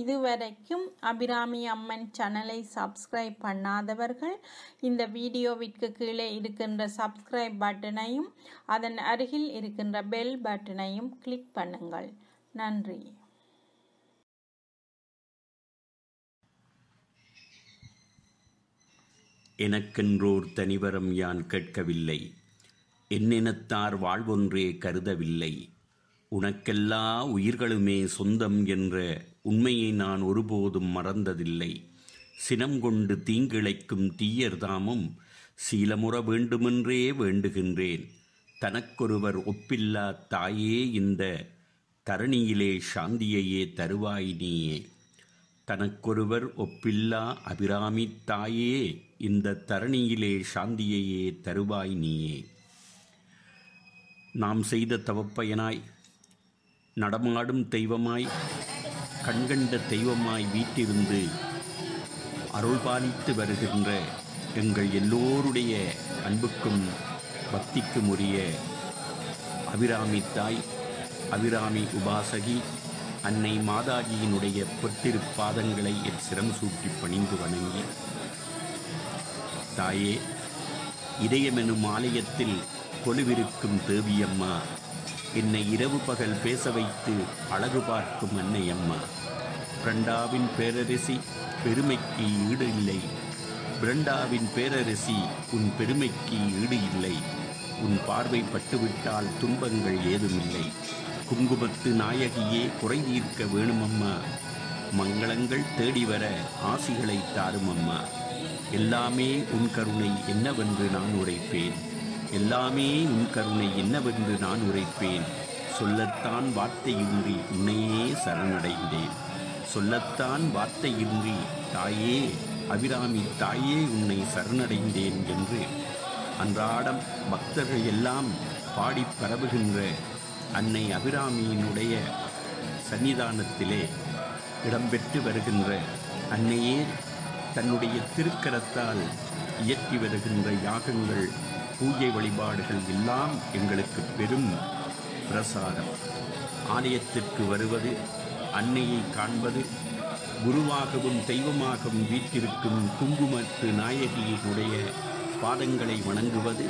இதுவரைக்கும் அபிராமி அம்மன் சேனலை சப்ஸ்கிரைப் பண்ணாதவர்கள் இந்த வீடியோவிற்கு கீழே இருக்கின்ற சப்ஸ்கிரைப் பட்டனையும் அதன் அருகில் இருக்கின்ற பெல் பட்டனையும் கிளிக் பண்ணுங்கள் நன்றி எனக்கென்றோர் தனிவரம் யான் கேட்கவில்லை என்னெனத்தார் வாழ்வொன்றே கருதவில்லை உனக்கெல்லா உயிர்களுமே சொந்தம் என்ற உண்மையை நான் ஒருபோதும் மறந்ததில்லை சினம் கொண்டு தீங்கிழைக்கும் தீயர்தாமும் சீலமுற வேண்டுமென்றே வேண்டுகின்றேன் தனக்கொருவர் ஒப்பில்லா தாயே இந்த தரணியிலே சாந்தியையே தருவாயினியே தனக்கொருவர் ஒப்பில்லா அபிராமி தாயே இந்த தரணியிலே சாந்தியையே தருவாய் நீயே நாம் செய்த தவப்பயனாய் நடமாடும் தெய்வமாய் கண்கண்ட தெய்வமாய் வீட்டிருந்து அருள்பாலித்து வருகின்ற எங்கள் எல்லோருடைய அன்புக்கும் பக்திக்கும் உரிய அபிராமி தாய் அபிராமி உபாசகி அன்னை மாதாஜியினுடைய பொட்டிருப்பாதங்களை பாதங்களை என் சிரம் சூட்டி பணிந்து வணங்கி தாயே இதயமெனும் ஆலயத்தில் கொலுவிருக்கும் தேவியம்மா என்னை இரவு பகல் பேச வைத்து அழகு பார்க்கும் அன்னை அம்மா பிரண்டாவின் பேரரசி பெருமைக்கு ஈடு இல்லை பிரண்டாவின் பேரரசி உன் பெருமைக்கு ஈடு இல்லை உன் பார்வை பட்டுவிட்டால் துன்பங்கள் ஏதுமில்லை குங்குமத்து நாயகியே குறை தீர்க்க வேணுமம்மா மங்களங்கள் தேடி வர ஆசிகளை தாருமம்மா எல்லாமே உன் கருணை என்னவென்று நான் உரைப்பேன் எல்லாமே உன் கருணை என்னவென்று நான் உரைப்பேன் சொல்லத்தான் வார்த்தையின்றி உன்னையே சரணடைந்தேன் சொல்லத்தான் வார்த்தையின்றி தாயே அபிராமி தாயே உன்னை சரணடைந்தேன் என்று அன்றாடம் பக்தர்கள் எல்லாம் பாடி பரவுகின்ற அன்னை அபிராமியினுடைய சன்னிதானத்திலே இடம்பெற்று வருகின்ற அன்னையே தன்னுடைய திருக்கரத்தால் இயற்றி வருகின்ற யாகங்கள் பூஜை வழிபாடுகள் எல்லாம் எங்களுக்கு பெரும் பிரசாதம் ஆலயத்திற்கு வருவது அன்னையை காண்பது குருவாகவும் தெய்வமாகவும் வீற்றிருக்கும் குங்குமத்து நாயகியினுடைய பாதங்களை வணங்குவது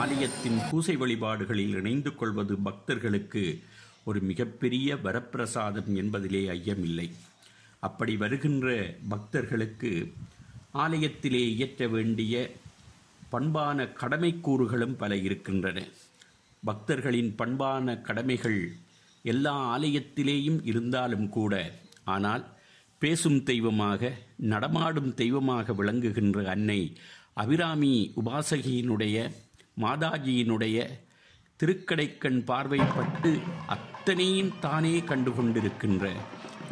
ஆலயத்தின் பூசை வழிபாடுகளில் இணைந்து கொள்வது பக்தர்களுக்கு ஒரு மிகப்பெரிய வரப்பிரசாதம் என்பதிலே ஐயமில்லை அப்படி வருகின்ற பக்தர்களுக்கு ஆலயத்திலே இயற்ற வேண்டிய பண்பான கடமை கூறுகளும் பல இருக்கின்றன பக்தர்களின் பண்பான கடமைகள் எல்லா ஆலயத்திலேயும் இருந்தாலும் கூட ஆனால் பேசும் தெய்வமாக நடமாடும் தெய்வமாக விளங்குகின்ற அன்னை அபிராமி உபாசகியினுடைய மாதாஜியினுடைய திருக்கடைக்கண் பார்வைப்பட்டு அத்தனையும் தானே கண்டு கொண்டிருக்கின்ற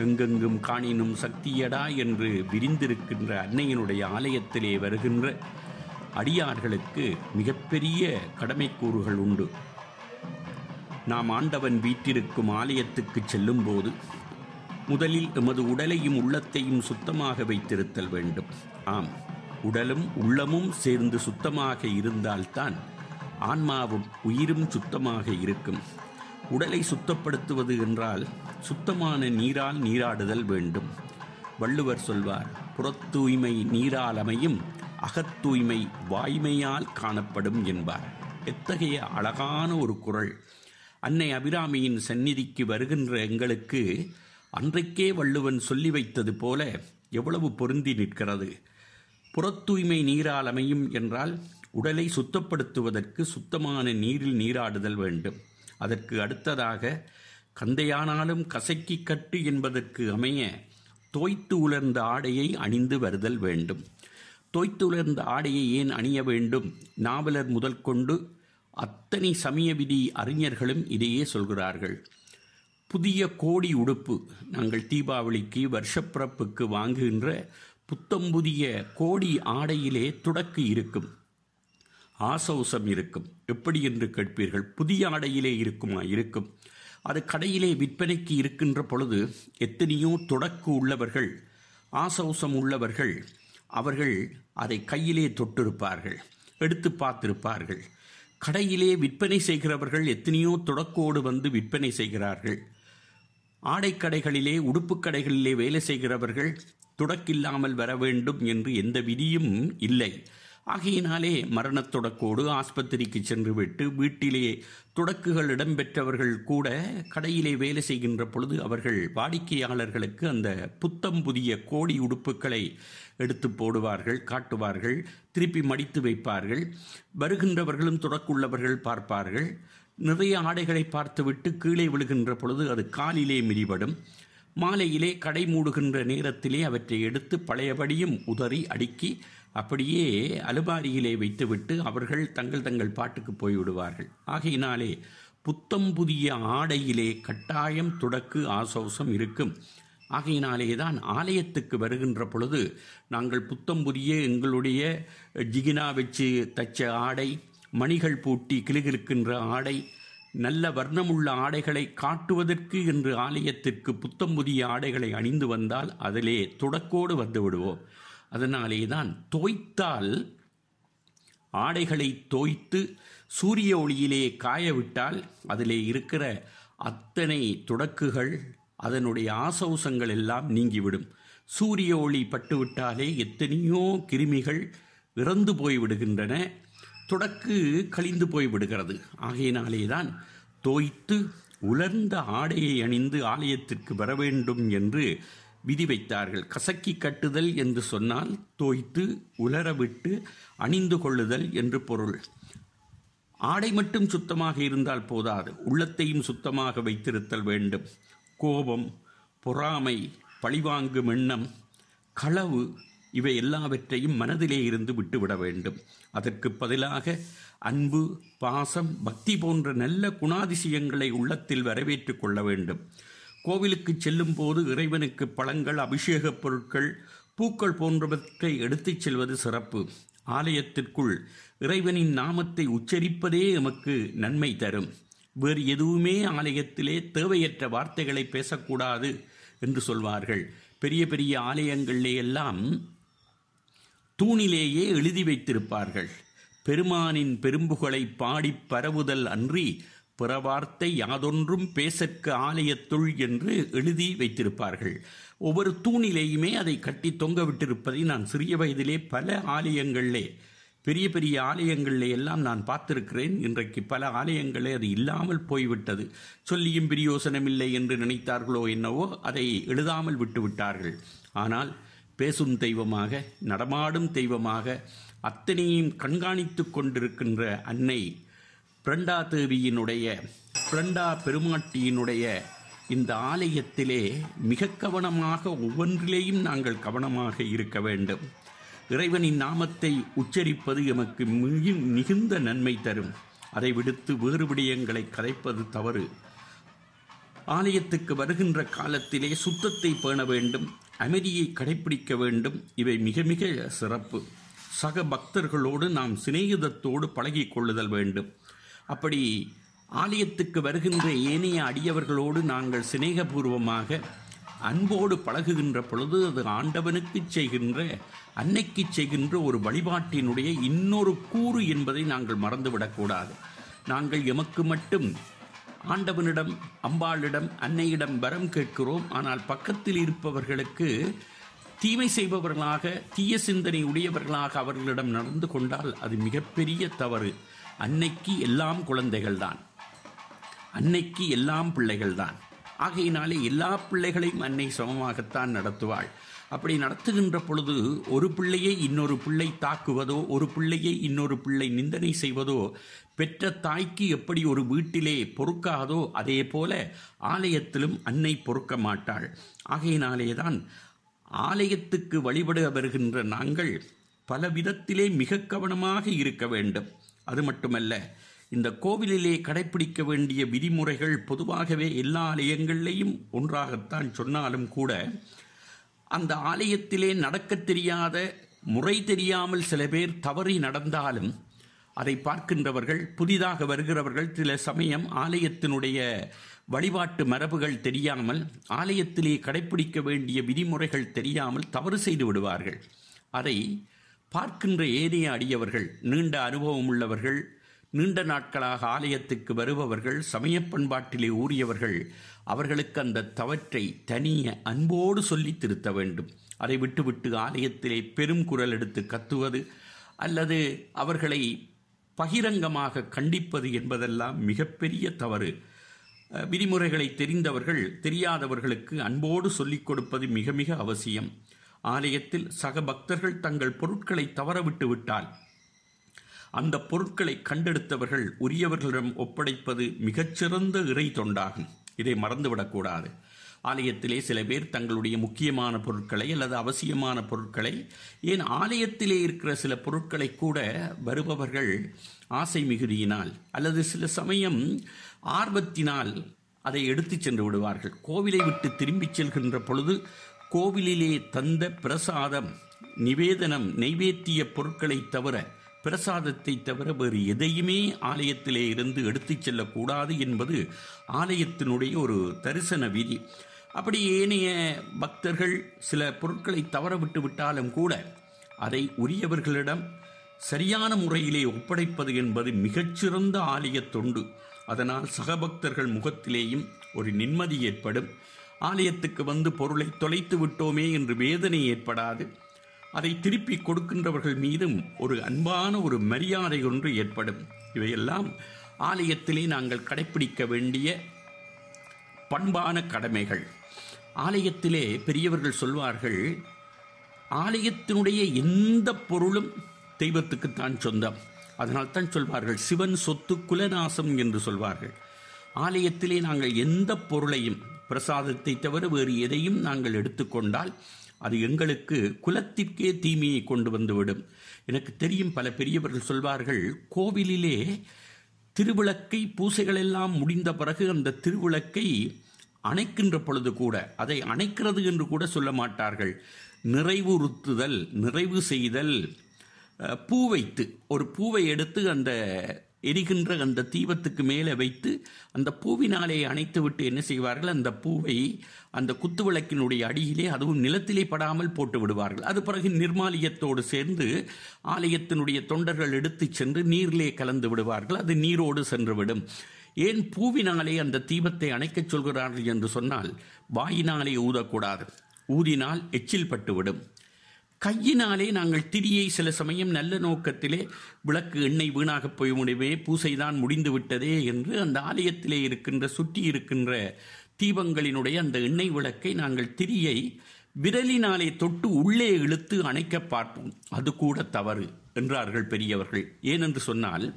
எங்கெங்கும் காணினும் சக்தியடா என்று விரிந்திருக்கின்ற அன்னையினுடைய ஆலயத்திலே வருகின்ற அடியார்களுக்கு மிகப்பெரிய கடமை கூறுகள் உண்டு நாம் ஆண்டவன் வீற்றிருக்கும் ஆலயத்துக்கு செல்லும்போது முதலில் எமது உடலையும் உள்ளத்தையும் சுத்தமாக வைத்திருத்தல் வேண்டும் ஆம் உடலும் உள்ளமும் சேர்ந்து சுத்தமாக இருந்தால்தான் ஆன்மாவும் உயிரும் சுத்தமாக இருக்கும் உடலை சுத்தப்படுத்துவது என்றால் சுத்தமான நீரால் நீராடுதல் வேண்டும் வள்ளுவர் சொல்வார் புறத்தூய்மை நீராலமையும் அகத்தூய்மை வாய்மையால் காணப்படும் என்பார் எத்தகைய அழகான ஒரு குரல் அன்னை அபிராமியின் சந்நிதிக்கு வருகின்ற எங்களுக்கு அன்றைக்கே வள்ளுவன் சொல்லி வைத்தது போல எவ்வளவு பொருந்தி நிற்கிறது புறத்தூய்மை நீரால் அமையும் என்றால் உடலை சுத்தப்படுத்துவதற்கு சுத்தமான நீரில் நீராடுதல் வேண்டும் அதற்கு அடுத்ததாக கந்தையானாலும் கசக்கி கட்டு என்பதற்கு அமைய தோய்த்து உலர்ந்த ஆடையை அணிந்து வருதல் வேண்டும் தோய்த்துலர்ந்த ஆடையை ஏன் அணிய வேண்டும் நாவலர் முதல் கொண்டு அத்தனை சமய விதி அறிஞர்களும் இதையே சொல்கிறார்கள் புதிய கோடி உடுப்பு நாங்கள் தீபாவளிக்கு வருஷப்பிறப்புக்கு வாங்குகின்ற புத்தம் புதிய கோடி ஆடையிலே துடக்கு இருக்கும் ஆசௌசம் இருக்கும் எப்படி என்று கேட்பீர்கள் புதிய ஆடையிலே இருக்குமா இருக்கும் அது கடையிலே விற்பனைக்கு இருக்கின்ற பொழுது எத்தனையோ தொடக்கு உள்ளவர்கள் ஆசௌசம் உள்ளவர்கள் அவர்கள் அதை கையிலே தொட்டிருப்பார்கள் எடுத்து பார்த்திருப்பார்கள் கடையிலே விற்பனை செய்கிறவர்கள் எத்தனையோ தொடக்கோடு வந்து விற்பனை செய்கிறார்கள் ஆடைக்கடைகளிலே உடுப்பு கடைகளிலே வேலை செய்கிறவர்கள் தொடக்கில்லாமல் வர வேண்டும் என்று எந்த விதியும் இல்லை ஆகையினாலே மரணத் தொடக்கோடு ஆஸ்பத்திரிக்கு சென்றுவிட்டு வீட்டிலே தொடக்குகள் இடம்பெற்றவர்கள் கூட கடையிலே வேலை செய்கின்ற பொழுது அவர்கள் வாடிக்கையாளர்களுக்கு அந்த புத்தம் புதிய கோடி உடுப்புகளை எடுத்து போடுவார்கள் காட்டுவார்கள் திருப்பி மடித்து வைப்பார்கள் வருகின்றவர்களும் தொடக்குள்ளவர்கள் பார்ப்பார்கள் நிறைய ஆடைகளை பார்த்துவிட்டு கீழே விழுகின்ற பொழுது அது காலிலே மிதிபடும் மாலையிலே கடை மூடுகின்ற நேரத்திலே அவற்றை எடுத்து பழையபடியும் உதறி அடுக்கி அப்படியே அலுபாரியிலே வைத்துவிட்டு அவர்கள் தங்கள் தங்கள் பாட்டுக்கு போய்விடுவார்கள் ஆகையினாலே புத்தம் புதிய ஆடையிலே கட்டாயம் துடக்கு ஆசோசம் இருக்கும் ஆகையினாலே தான் ஆலயத்துக்கு வருகின்ற பொழுது நாங்கள் புத்தம் புதிய எங்களுடைய ஜிகினா வச்சு தச்ச ஆடை மணிகள் பூட்டி கிளுகிருக்கின்ற ஆடை நல்ல வர்ணமுள்ள ஆடைகளை காட்டுவதற்கு என்று ஆலயத்திற்கு புத்தம் புதிய ஆடைகளை அணிந்து வந்தால் அதிலே துடக்கோடு வந்து விடுவோம் அதனாலேதான் தோய்த்தால் ஆடைகளை தோய்த்து சூரிய ஒளியிலே காயவிட்டால் அதிலே இருக்கிற அத்தனை துடக்குகள் அதனுடைய ஆசௌசங்கள் எல்லாம் நீங்கிவிடும் சூரிய ஒளி பட்டுவிட்டாலே எத்தனையோ கிருமிகள் இறந்து போய்விடுகின்றன தொடக்கு கழிந்து போய்விடுகிறது ஆகையினாலே தான் தோய்த்து உலர்ந்த ஆடையை அணிந்து ஆலயத்திற்கு வர வேண்டும் என்று விதி வைத்தார்கள் கசக்கி கட்டுதல் என்று சொன்னால் தோய்த்து உலரவிட்டு அணிந்து கொள்ளுதல் என்று பொருள் ஆடை மட்டும் சுத்தமாக இருந்தால் போதாது உள்ளத்தையும் சுத்தமாக வைத்திருத்தல் வேண்டும் கோபம் பொறாமை பழிவாங்கும் எண்ணம் களவு இவை எல்லாவற்றையும் மனதிலே இருந்து விட்டுவிட வேண்டும் அதற்கு பதிலாக அன்பு பாசம் பக்தி போன்ற நல்ல குணாதிசயங்களை உள்ளத்தில் வரவேற்று கொள்ள வேண்டும் கோவிலுக்கு செல்லும்போது இறைவனுக்கு பழங்கள் அபிஷேகப் பொருட்கள் பூக்கள் போன்றவற்றை எடுத்துச் செல்வது சிறப்பு ஆலயத்திற்குள் இறைவனின் நாமத்தை உச்சரிப்பதே எமக்கு நன்மை தரும் வேறு எதுவுமே ஆலயத்திலே தேவையற்ற வார்த்தைகளை பேசக்கூடாது என்று சொல்வார்கள் பெரிய பெரிய ஆலயங்களிலே எல்லாம் தூணிலேயே எழுதி வைத்திருப்பார்கள் பெருமானின் பெரும்புகளை பாடி பரவுதல் அன்றி பிறவார்த்தை யாதொன்றும் பேசற்கு ஆலயத்துள் என்று எழுதி வைத்திருப்பார்கள் ஒவ்வொரு தூணிலேயுமே அதை கட்டி தொங்க விட்டிருப்பதை நான் சிறிய வயதிலே பல ஆலயங்களிலே பெரிய பெரிய ஆலயங்களில் எல்லாம் நான் பார்த்திருக்கிறேன் இன்றைக்கு பல ஆலயங்களே அது இல்லாமல் போய்விட்டது சொல்லியும் பிரியோசனம் இல்லை என்று நினைத்தார்களோ என்னவோ அதை எழுதாமல் விட்டுவிட்டார்கள் ஆனால் பேசும் தெய்வமாக நடமாடும் தெய்வமாக அத்தனையும் கண்காணித்து கொண்டிருக்கின்ற அன்னை பிரண்டா தேவியினுடைய பிரண்டா பெருமாட்டியினுடைய இந்த ஆலயத்திலே மிக கவனமாக ஒவ்வொன்றிலேயும் நாங்கள் கவனமாக இருக்க வேண்டும் இறைவனின் நாமத்தை உச்சரிப்பது எமக்கு மிகுந்த நன்மை தரும் அதை விடுத்து வேறு விடயங்களை கதைப்பது தவறு ஆலயத்துக்கு வருகின்ற காலத்திலே சுத்தத்தை பேண வேண்டும் அமைதியை கடைபிடிக்க வேண்டும் இவை மிக மிக சிறப்பு சக பக்தர்களோடு நாம் சிநேகிதத்தோடு பழகிக் கொள்ளுதல் வேண்டும் அப்படி ஆலயத்துக்கு வருகின்ற ஏனைய அடியவர்களோடு நாங்கள் சிநேகபூர்வமாக அன்போடு பழகுகின்ற பொழுது அது ஆண்டவனுக்கு செய்கின்ற அன்னைக்கு செய்கின்ற ஒரு வழிபாட்டினுடைய இன்னொரு கூறு என்பதை நாங்கள் மறந்துவிடக்கூடாது நாங்கள் எமக்கு மட்டும் ஆண்டவனிடம் அம்பாளிடம் அன்னையிடம் வரம் கேட்கிறோம் ஆனால் பக்கத்தில் இருப்பவர்களுக்கு தீமை செய்பவர்களாக தீய சிந்தனை உடையவர்களாக அவர்களிடம் நடந்து கொண்டால் அது மிகப்பெரிய தவறு அன்னைக்கு எல்லாம் குழந்தைகள் தான் அன்னைக்கு எல்லாம் பிள்ளைகள் தான் ஆகையினாலே எல்லா பிள்ளைகளையும் அன்னை சமமாகத்தான் நடத்துவாள் அப்படி நடத்துகின்ற பொழுது ஒரு பிள்ளையை இன்னொரு பிள்ளை தாக்குவதோ ஒரு பிள்ளையை இன்னொரு பிள்ளை நிந்தனை செய்வதோ பெற்ற தாய்க்கு எப்படி ஒரு வீட்டிலே பொறுக்காதோ அதே போல ஆலயத்திலும் அன்னை பொறுக்க மாட்டாள் ஆகையினாலே தான் ஆலயத்துக்கு வழிபட வருகின்ற நாங்கள் பல விதத்திலே மிக கவனமாக இருக்க வேண்டும் அது மட்டுமல்ல இந்த கோவிலிலே கடைபிடிக்க வேண்டிய விதிமுறைகள் பொதுவாகவே எல்லா ஆலயங்கள்லேயும் ஒன்றாகத்தான் சொன்னாலும் கூட அந்த ஆலயத்திலே நடக்க தெரியாத முறை தெரியாமல் சில பேர் தவறி நடந்தாலும் அதை பார்க்கின்றவர்கள் புதிதாக வருகிறவர்கள் சில சமயம் ஆலயத்தினுடைய வழிபாட்டு மரபுகள் தெரியாமல் ஆலயத்திலே கடைபிடிக்க வேண்டிய விதிமுறைகள் தெரியாமல் தவறு செய்து விடுவார்கள் அதை பார்க்கின்ற ஏனைய அடியவர்கள் நீண்ட அனுபவம் உள்ளவர்கள் நீண்ட நாட்களாக ஆலயத்துக்கு வருபவர்கள் சமய பண்பாட்டிலே ஊறியவர்கள் அவர்களுக்கு அந்த தவற்றை தனிய அன்போடு சொல்லி திருத்த வேண்டும் அதை விட்டுவிட்டு ஆலயத்திலே பெரும் குரல் எடுத்து கத்துவது அல்லது அவர்களை பகிரங்கமாக கண்டிப்பது என்பதெல்லாம் மிகப்பெரிய தவறு விதிமுறைகளை தெரிந்தவர்கள் தெரியாதவர்களுக்கு அன்போடு சொல்லிக் கொடுப்பது மிக மிக அவசியம் ஆலயத்தில் சக பக்தர்கள் தங்கள் பொருட்களை தவறவிட்டு விட்டால் அந்த பொருட்களை கண்டெடுத்தவர்கள் உரியவர்களிடம் ஒப்படைப்பது மிகச்சிறந்த இறை தொண்டாகும் இதை மறந்துவிடக்கூடாது ஆலயத்திலே சில பேர் தங்களுடைய முக்கியமான பொருட்களை அல்லது அவசியமான பொருட்களை ஏன் ஆலயத்திலே இருக்கிற சில பொருட்களை கூட வருபவர்கள் ஆசை மிகுதியினால் அல்லது சில சமயம் ஆர்வத்தினால் அதை எடுத்து சென்று விடுவார்கள் கோவிலை விட்டு திரும்பிச் செல்கின்ற பொழுது கோவிலிலே தந்த பிரசாதம் நிவேதனம் நைவேத்திய பொருட்களை தவிர பிரசாதத்தை தவிர வேறு எதையுமே ஆலயத்திலே இருந்து எடுத்துச் செல்லக்கூடாது என்பது ஆலயத்தினுடைய ஒரு தரிசன விதி அப்படி ஏனைய பக்தர்கள் சில பொருட்களை தவற விட்டு விட்டாலும் கூட அதை உரியவர்களிடம் சரியான முறையிலே ஒப்படைப்பது என்பது மிகச்சிறந்த ஆலய தொண்டு அதனால் சகபக்தர்கள் முகத்திலேயும் ஒரு நிம்மதி ஏற்படும் ஆலயத்துக்கு வந்து பொருளை தொலைத்து விட்டோமே என்று வேதனை ஏற்படாது அதை திருப்பி கொடுக்கின்றவர்கள் மீதும் ஒரு அன்பான ஒரு மரியாதை ஒன்று ஏற்படும் இவையெல்லாம் ஆலயத்திலே நாங்கள் கடைபிடிக்க வேண்டிய பண்பான கடமைகள் ஆலயத்திலே பெரியவர்கள் சொல்வார்கள் ஆலயத்தினுடைய எந்த பொருளும் தெய்வத்துக்குத்தான் சொந்தம் அதனால் தான் சொல்வார்கள் சிவன் சொத்து குலநாசம் என்று சொல்வார்கள் ஆலயத்திலே நாங்கள் எந்த பொருளையும் பிரசாதத்தை தவிர வேறு எதையும் நாங்கள் எடுத்துக்கொண்டால் அது எங்களுக்கு குலத்திற்கே தீமையை கொண்டு வந்துவிடும் எனக்கு தெரியும் பல பெரியவர்கள் சொல்வார்கள் கோவிலிலே திருவிளக்கை பூசைகள் எல்லாம் முடிந்த பிறகு அந்த திருவிளக்கை அணைக்கின்ற பொழுது கூட அதை அணைக்கிறது என்று கூட சொல்ல மாட்டார்கள் நிறைவுறுத்துதல் நிறைவு செய்தல் பூ வைத்து ஒரு பூவை எடுத்து அந்த எரிகின்ற அந்த தீபத்துக்கு மேலே வைத்து அந்த பூவினாலே அணைத்து விட்டு என்ன செய்வார்கள் அந்த பூவை அந்த குத்து விளக்கினுடைய அடியிலே அதுவும் நிலத்திலே படாமல் போட்டு விடுவார்கள் அது பிறகு நிர்மாலியத்தோடு சேர்ந்து ஆலயத்தினுடைய தொண்டர்கள் எடுத்து சென்று நீரிலே கலந்து விடுவார்கள் அது நீரோடு சென்றுவிடும் ஏன் பூவினாலே அந்த தீபத்தை அணைக்கச் சொல்கிறார்கள் என்று சொன்னால் வாயினாலே ஊதக்கூடாது ஊதினால் எச்சில் பட்டுவிடும் கையினாலே நாங்கள் திரியை சில சமயம் நல்ல நோக்கத்திலே விளக்கு எண்ணெய் வீணாக போய் முடிவே பூசைதான் முடிந்து விட்டதே என்று அந்த ஆலயத்திலே இருக்கின்ற சுற்றி இருக்கின்ற தீபங்களினுடைய அந்த எண்ணெய் விளக்கை நாங்கள் திரியை விரலினாலே தொட்டு உள்ளே இழுத்து அணைக்க பார்ப்போம் அது கூட தவறு என்றார்கள் பெரியவர்கள் ஏனென்று சொன்னால்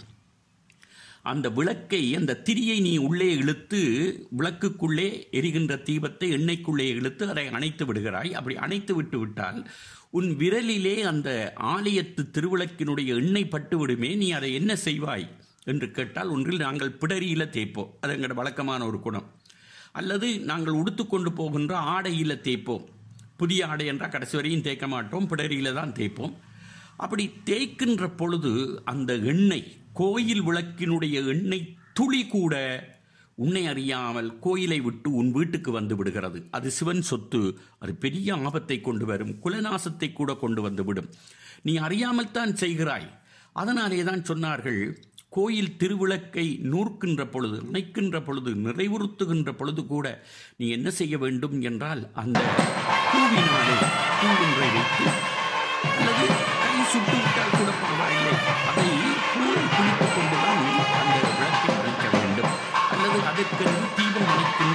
அந்த விளக்கை அந்த திரியை நீ உள்ளே இழுத்து விளக்குக்குள்ளே எரிகின்ற தீபத்தை எண்ணெய்க்குள்ளே இழுத்து அதை அணைத்து விடுகிறாய் அப்படி அணைத்து விட்டு விட்டால் உன் விரலிலே அந்த ஆலயத்து திருவிளக்கினுடைய எண்ணெய் பட்டுவிடுமே நீ அதை என்ன செய்வாய் என்று கேட்டால் ஒன்றில் நாங்கள் பிடரியில தேய்ப்போம் அது எங்களோட வழக்கமான ஒரு குணம் அல்லது நாங்கள் உடுத்துக்கொண்டு போகின்ற ஆடையில தேய்ப்போம் புதிய ஆடை என்றால் கடைசி வரையும் தேய்க்க மாட்டோம் பிடரியில தான் தேய்ப்போம் அப்படி தேய்க்கின்ற பொழுது அந்த எண்ணெய் கோயில் விளக்கினுடைய எண்ணெய் துளி கூட உன்னை அறியாமல் கோயிலை விட்டு உன் வீட்டுக்கு வந்து விடுகிறது அது சிவன் சொத்து அது பெரிய ஆபத்தை கொண்டு வரும் குலநாசத்தை கூட கொண்டு வந்து விடும் நீ அறியாமல் தான் செய்கிறாய் அதனாலே தான் சொன்னார்கள் கோயில் திருவிளக்கை நூற்கின்ற பொழுது நினைக்கின்ற பொழுது நிறைவுறுத்துகின்ற பொழுது கூட நீ என்ன செய்ய வேண்டும் என்றால் அந்த வைத்து அல்லது கை சுட்டு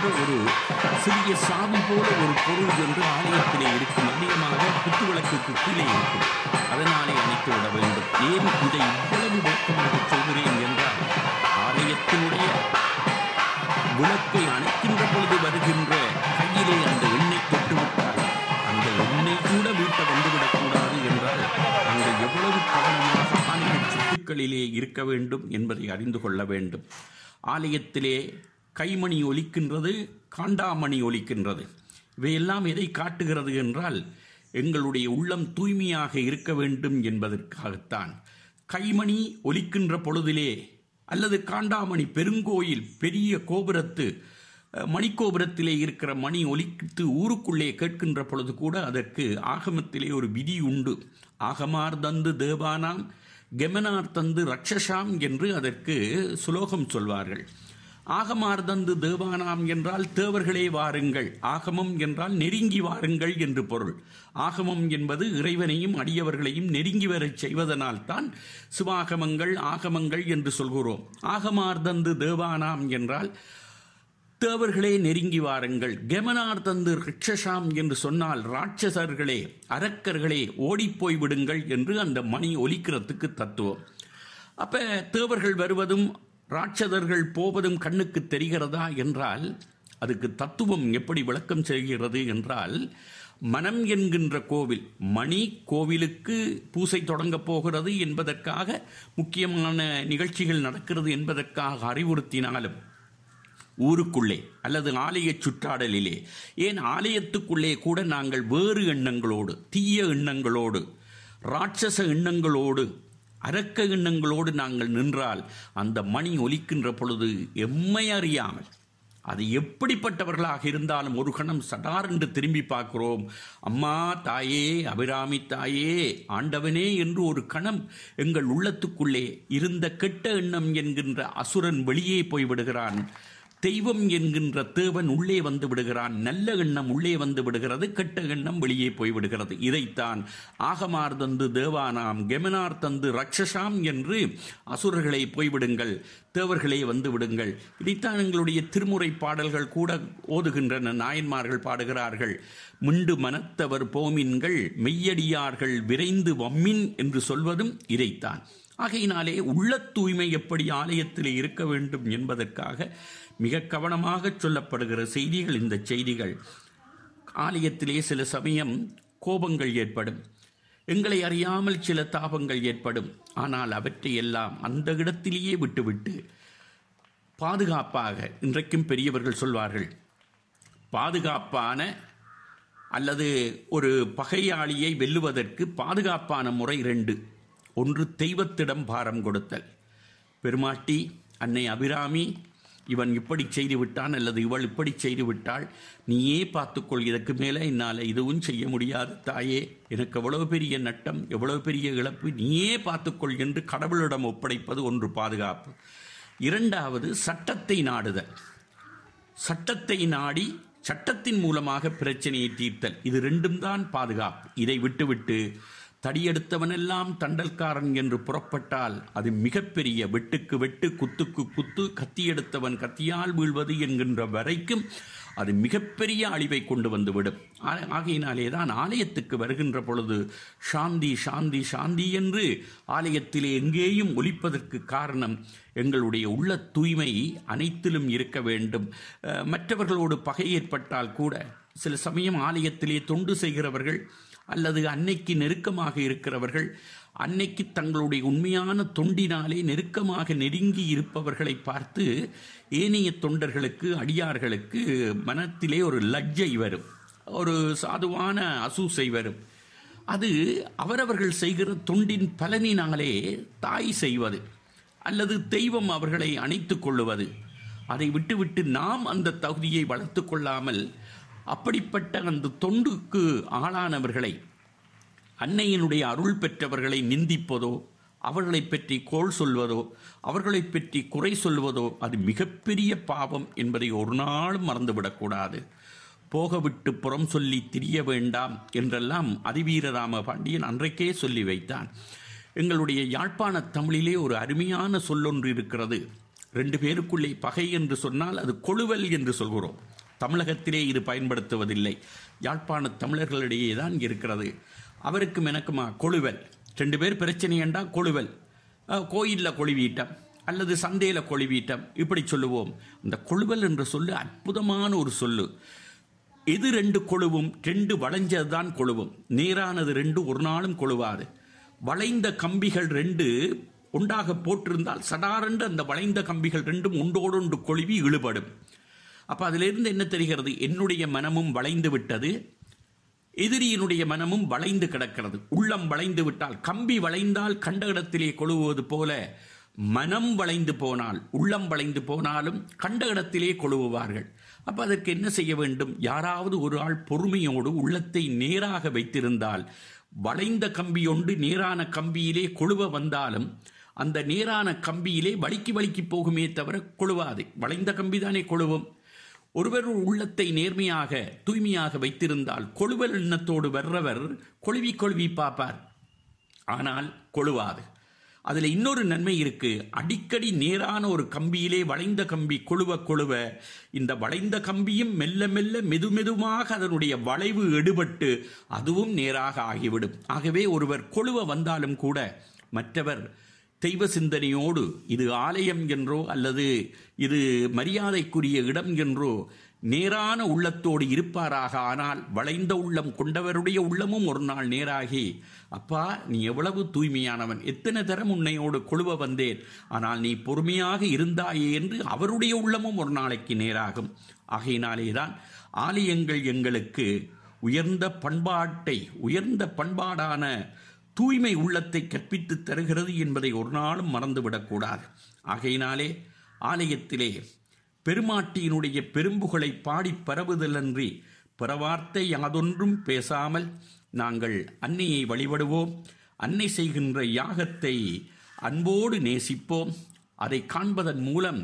ஒரு சிறிய சாவி போல ஒரு பொருள் என்று ஆலயத்திலே இருக்கும் அதிகமாக குத்து கீழே இருக்கும் அதனாலே அணைத்து விட வேண்டும் ஏன் இதை இவ்வளவு வெப்பமாக சொல்கிறேன் என்றால் ஆலயத்தினுடைய விளக்கை அணைக்கின்ற பொழுது வருகின்ற கையிலே அந்த எண்ணெய் தொட்டுவிட்டால் அந்த எண்ணெய் கூட வீட்டை வந்துவிடக்கூடாது என்றால் அங்கு எவ்வளவு கவனமாக ஆலய சொத்துக்களிலே இருக்க வேண்டும் என்பதை அறிந்து கொள்ள வேண்டும் ஆலயத்திலே கைமணி ஒலிக்கின்றது காண்டாமணி ஒலிக்கின்றது இவையெல்லாம் எதை காட்டுகிறது என்றால் எங்களுடைய உள்ளம் தூய்மையாக இருக்க வேண்டும் என்பதற்காகத்தான் கைமணி ஒலிக்கின்ற பொழுதிலே அல்லது காண்டாமணி பெருங்கோயில் பெரிய கோபுரத்து மணிக்கோபுரத்திலே இருக்கிற மணி ஒலித்து ஊருக்குள்ளே கேட்கின்ற பொழுது கூட அதற்கு ஆகமத்திலே ஒரு விதி உண்டு ஆகமார் தந்து தேவானாம் கெமனார் தந்து ரக்ஷசாம் என்று அதற்கு சுலோகம் சொல்வார்கள் ஆகமார்தந்து தேவானாம் என்றால் தேவர்களே வாருங்கள் ஆகமம் என்றால் நெருங்கி வாருங்கள் என்று பொருள் ஆகமம் என்பது இறைவனையும் அடியவர்களையும் நெருங்கி வரச் தான் சிவாகமங்கள் ஆகமங்கள் என்று சொல்கிறோம் ஆகமார்தந்து தேவானாம் என்றால் தேவர்களே நெருங்கி வாருங்கள் கெமனார் தந்து ரிக்ஷசாம் என்று சொன்னால் ராட்சசர்களே அரக்கர்களே ஓடிப்போய் விடுங்கள் என்று அந்த மணி ஒலிக்கிறதுக்கு தத்துவம் அப்போ தேவர்கள் வருவதும் ராட்சதர்கள் போவதும் கண்ணுக்கு தெரிகிறதா என்றால் அதுக்கு தத்துவம் எப்படி விளக்கம் செய்கிறது என்றால் மனம் என்கின்ற கோவில் மணி கோவிலுக்கு பூசை தொடங்கப் போகிறது என்பதற்காக முக்கியமான நிகழ்ச்சிகள் நடக்கிறது என்பதற்காக அறிவுறுத்தினாலும் ஊருக்குள்ளே அல்லது ஆலய சுற்றாடலிலே ஏன் ஆலயத்துக்குள்ளே கூட நாங்கள் வேறு எண்ணங்களோடு தீய எண்ணங்களோடு ராட்சச எண்ணங்களோடு அரக்க எண்ணங்களோடு நாங்கள் நின்றால் அந்த மணி ஒலிக்கின்ற பொழுது எம்மை அறியாமல் அது எப்படிப்பட்டவர்களாக இருந்தாலும் ஒரு கணம் சடார் என்று திரும்பி பார்க்கிறோம் அம்மா தாயே அபிராமி தாயே ஆண்டவனே என்று ஒரு கணம் எங்கள் உள்ளத்துக்குள்ளே இருந்த கெட்ட எண்ணம் என்கின்ற அசுரன் வெளியே போய்விடுகிறான் தெய்வம் என்கின்ற தேவன் உள்ளே வந்து விடுகிறான் நல்ல எண்ணம் உள்ளே வந்து விடுகிறது கெட்ட எண்ணம் வெளியே போய்விடுகிறது இதைத்தான் ஆகமார் தந்து தேவானாம் கெமனார் தந்து ரக்ஷசாம் என்று அசுரர்களை போய்விடுங்கள் தேவர்களே வந்து விடுங்கள் இதைத்தான் எங்களுடைய திருமுறை பாடல்கள் கூட ஓதுகின்றன நாயன்மார்கள் பாடுகிறார்கள் முண்டு மனத்தவர் போமின்கள் மெய்யடியார்கள் விரைந்து வம்மின் என்று சொல்வதும் இதைத்தான் ஆகையினாலே உள்ள தூய்மை எப்படி ஆலயத்தில் இருக்க வேண்டும் என்பதற்காக மிக கவனமாக சொல்லப்படுகிற செய்திகள் இந்த செய்திகள் ஆலயத்திலே சில சமயம் கோபங்கள் ஏற்படும் எங்களை அறியாமல் சில தாபங்கள் ஏற்படும் ஆனால் அவற்றையெல்லாம் அந்த இடத்திலேயே விட்டுவிட்டு பாதுகாப்பாக இன்றைக்கும் பெரியவர்கள் சொல்வார்கள் பாதுகாப்பான அல்லது ஒரு பகையாளியை வெல்லுவதற்கு பாதுகாப்பான முறை ரெண்டு ஒன்று தெய்வத்திடம் பாரம் கொடுத்தல் பெருமாட்டி அன்னை அபிராமி இவன் இப்படி செய்து விட்டான் அல்லது இவள் இப்படி செய்து விட்டாள் நீயே பார்த்துக்கொள் இதற்கு மேலே என்னால் இதுவும் செய்ய முடியாது தாயே எனக்கு எவ்வளவு பெரிய நட்டம் எவ்வளவு பெரிய இழப்பு நீயே பார்த்துக்கொள் என்று கடவுளிடம் ஒப்படைப்பது ஒன்று பாதுகாப்பு இரண்டாவது சட்டத்தை நாடுதல் சட்டத்தை நாடி சட்டத்தின் மூலமாக பிரச்சனையை தீர்த்தல் இது ரெண்டும் தான் பாதுகாப்பு இதை விட்டுவிட்டு தடியெடுத்தவனெல்லாம் தண்டல்காரன் என்று புறப்பட்டால் அது மிகப்பெரிய வெட்டுக்கு வெட்டு குத்துக்கு குத்து கத்தியெடுத்தவன் கத்தியால் வீழ்வது என்கின்ற வரைக்கும் அது மிகப்பெரிய அழிவை கொண்டு வந்துவிடும் ஆகையினாலே தான் ஆலயத்துக்கு வருகின்ற பொழுது சாந்தி சாந்தி சாந்தி என்று ஆலயத்திலே எங்கேயும் ஒலிப்பதற்கு காரணம் எங்களுடைய உள்ள தூய்மை அனைத்திலும் இருக்க வேண்டும் மற்றவர்களோடு பகை ஏற்பட்டால் கூட சில சமயம் ஆலயத்திலே தொண்டு செய்கிறவர்கள் அல்லது அன்னைக்கு நெருக்கமாக இருக்கிறவர்கள் அன்னைக்கு தங்களுடைய உண்மையான தொண்டினாலே நெருக்கமாக நெருங்கி இருப்பவர்களை பார்த்து ஏனைய தொண்டர்களுக்கு அடியார்களுக்கு மனத்திலே ஒரு லஜ்ஜை வரும் ஒரு சாதுவான அசூசை வரும் அது அவரவர்கள் செய்கிற தொண்டின் பலனினாலே தாய் செய்வது அல்லது தெய்வம் அவர்களை அணைத்து கொள்ளுவது அதை விட்டுவிட்டு நாம் அந்த தகுதியை வளர்த்து கொள்ளாமல் அப்படிப்பட்ட அந்த தொண்டுக்கு ஆளானவர்களை அன்னையினுடைய அருள் பெற்றவர்களை நிந்திப்பதோ அவர்களை பற்றி கோள் சொல்வதோ அவர்களை பற்றி குறை சொல்வதோ அது மிகப்பெரிய பாவம் என்பதை ஒரு நாளும் மறந்துவிடக்கூடாது போக விட்டு புறம் சொல்லி திரிய வேண்டாம் என்றெல்லாம் அதிவீரராம பாண்டியன் அன்றைக்கே சொல்லி வைத்தான் எங்களுடைய யாழ்ப்பாண தமிழிலே ஒரு அருமையான சொல்லொன்று இருக்கிறது ரெண்டு பேருக்குள்ளே பகை என்று சொன்னால் அது கொழுவல் என்று சொல்கிறோம் தமிழகத்திலே இது பயன்படுத்துவதில்லை யாழ்ப்பாண தமிழர்களிடையே தான் இருக்கிறது அவருக்கும் எனக்குமா கொழுவல் ரெண்டு பேர் பிரச்சனை என்றால் கொழுவல் கோயிலில் கொழுவீட்டம் அல்லது சந்தையில் கொழுவீட்டம் இப்படி சொல்லுவோம் இந்த கொழுவல் என்ற சொல்லு அற்புதமான ஒரு சொல்லு எது ரெண்டு கொழுவும் ரெண்டு வளைஞ்சது தான் கொழுவும் நேரானது ரெண்டு ஒரு நாளும் கொழுவாது வளைந்த கம்பிகள் ரெண்டு ஒன்றாக போட்டிருந்தால் சடாரென்று அந்த வளைந்த கம்பிகள் ரெண்டும் ஒன்றோடொன்று கொழுவி இழுபடும் அப்போ அதிலிருந்து என்ன தெரிகிறது என்னுடைய மனமும் வளைந்து விட்டது எதிரியினுடைய மனமும் வளைந்து கிடக்கிறது உள்ளம் வளைந்து விட்டால் கம்பி வளைந்தால் கண்ட இடத்திலே கொழுவுவது போல மனம் வளைந்து போனால் உள்ளம் வளைந்து போனாலும் கண்ட இடத்திலே கொழுவுவார்கள் அப்ப அதற்கு என்ன செய்ய வேண்டும் யாராவது ஒரு ஆள் பொறுமையோடு உள்ளத்தை நேராக வைத்திருந்தால் வளைந்த கம்பி ஒன்று நேரான கம்பியிலே கொழுவ வந்தாலும் அந்த நேரான கம்பியிலே வலிக்கு வலிக்கு போகுமே தவிர கொழுவாது வளைந்த கம்பி தானே கொழுவும் ஒருவர் உள்ளத்தை நேர்மையாக தூய்மையாக வைத்திருந்தால் கொழுவல் எண்ணத்தோடு வர்றவர் கொழுவி கொழுவி பார்ப்பார் ஆனால் கொழுவாது அதில் இன்னொரு நன்மை இருக்கு அடிக்கடி நேரான ஒரு கம்பியிலே வளைந்த கம்பி கொழுவ கொழுவ இந்த வளைந்த கம்பியும் மெல்ல மெல்ல மெது மெதுவாக அதனுடைய வளைவு எடுபட்டு அதுவும் நேராக ஆகிவிடும் ஆகவே ஒருவர் கொழுவ வந்தாலும் கூட மற்றவர் தெய்வ சிந்தனையோடு இது ஆலயம் என்றோ அல்லது இது மரியாதைக்குரிய இடம் என்றோ நேரான உள்ளத்தோடு இருப்பாராக ஆனால் வளைந்த உள்ளம் கொண்டவருடைய உள்ளமும் ஒரு நாள் நேராகி அப்பா நீ எவ்வளவு தூய்மையானவன் எத்தனை தரம் உன்னையோடு கொழுவ வந்தேன் ஆனால் நீ பொறுமையாக இருந்தாயே என்று அவருடைய உள்ளமும் ஒரு நாளைக்கு நேராகும் ஆகையினாலேதான் ஆலயங்கள் எங்களுக்கு உயர்ந்த பண்பாட்டை உயர்ந்த பண்பாடான தூய்மை உள்ளத்தை கற்பித்துத் தருகிறது என்பதை ஒரு நாளும் மறந்துவிடக்கூடாது ஆகையினாலே ஆலயத்திலே பெருமாட்டியினுடைய பெரும்புகளை பாடி பரவுதலன்றி பிறவார்த்தை யாதொன்றும் பேசாமல் நாங்கள் அன்னையை வழிபடுவோம் அன்னை செய்கின்ற யாகத்தை அன்போடு நேசிப்போம் அதை காண்பதன் மூலம்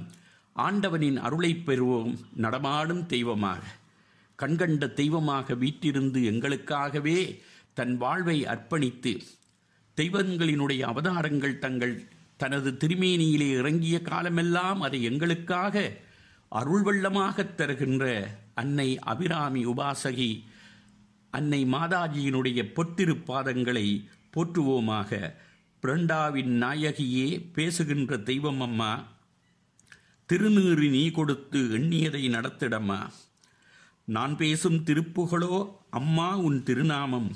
ஆண்டவனின் அருளை பெறுவோம் நடமாடும் தெய்வமாக கண்கண்ட தெய்வமாக வீட்டிருந்து எங்களுக்காகவே தன் வாழ்வை அர்ப்பணித்து தெய்வங்களினுடைய அவதாரங்கள் தங்கள் தனது திருமேனியிலே இறங்கிய காலமெல்லாம் அதை எங்களுக்காக அருள்வள்ளமாகத் தருகின்ற அன்னை அபிராமி உபாசகி அன்னை மாதாஜியினுடைய பொத்திரு பாதங்களை போற்றுவோமாக பிரண்டாவின் நாயகியே பேசுகின்ற தெய்வம் அம்மா திருநீறு நீ கொடுத்து எண்ணியதை நடத்திடம்மா நான் பேசும் திருப்புகளோ அம்மா உன் திருநாமம்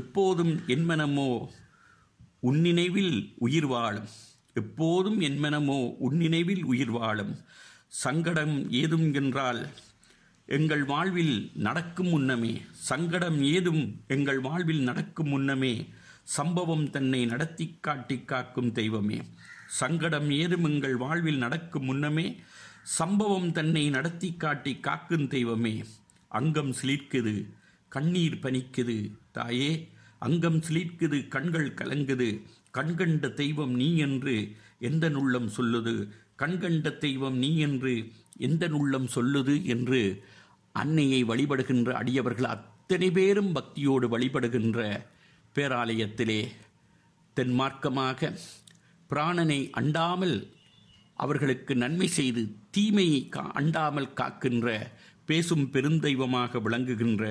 எப்போதும் என்மனமோ உன்னினைவில் உயிர் வாழும் எப்போதும் என்மனமோ உன்னினைவில் உயிர் வாழும் சங்கடம் ஏதும் என்றால் எங்கள் வாழ்வில் நடக்கும் முன்னமே சங்கடம் ஏதும் எங்கள் வாழ்வில் நடக்கும் முன்னமே சம்பவம் தன்னை நடத்தி காட்டி காக்கும் தெய்வமே சங்கடம் ஏதும் எங்கள் வாழ்வில் நடக்கும் முன்னமே சம்பவம் தன்னை நடத்தி காட்டி காக்கும் தெய்வமே அங்கம் சிலிர்க்குது கண்ணீர் பனிக்குது தாயே அங்கம் சிலிர்க்குது கண்கள் கலங்குது கண்கண்ட தெய்வம் நீ என்று எந்த நுள்ளம் சொல்லுது கண்கண்ட தெய்வம் நீ என்று எந்த நுள்ளம் சொல்லுது என்று அன்னையை வழிபடுகின்ற அடியவர்கள் அத்தனை பேரும் பக்தியோடு வழிபடுகின்ற பேராலயத்திலே தென்மார்க்கமாக பிராணனை அண்டாமல் அவர்களுக்கு நன்மை செய்து தீமையை அண்டாமல் காக்கின்ற பேசும் பெருந்தெய்வமாக விளங்குகின்ற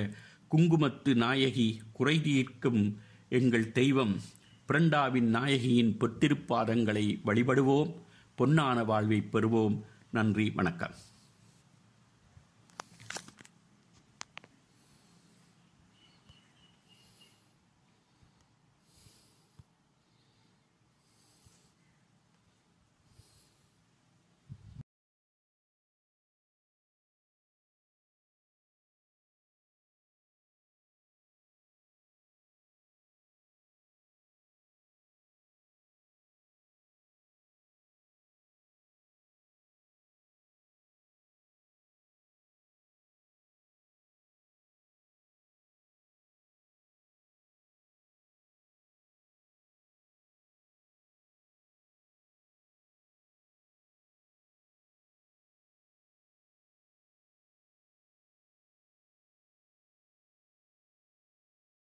குங்குமத்து நாயகி குறை தீர்க்கும் எங்கள் தெய்வம் பிரண்டாவின் நாயகியின் பொத்திருப்பாதங்களை வழிபடுவோம் பொன்னான வாழ்வை பெறுவோம் நன்றி வணக்கம்